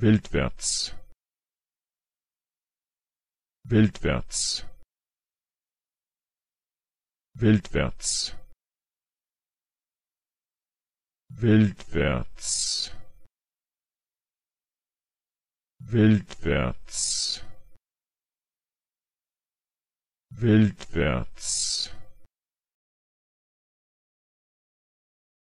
wildwärts wildwärts wildwärts wildwärts wildwärts wildwärts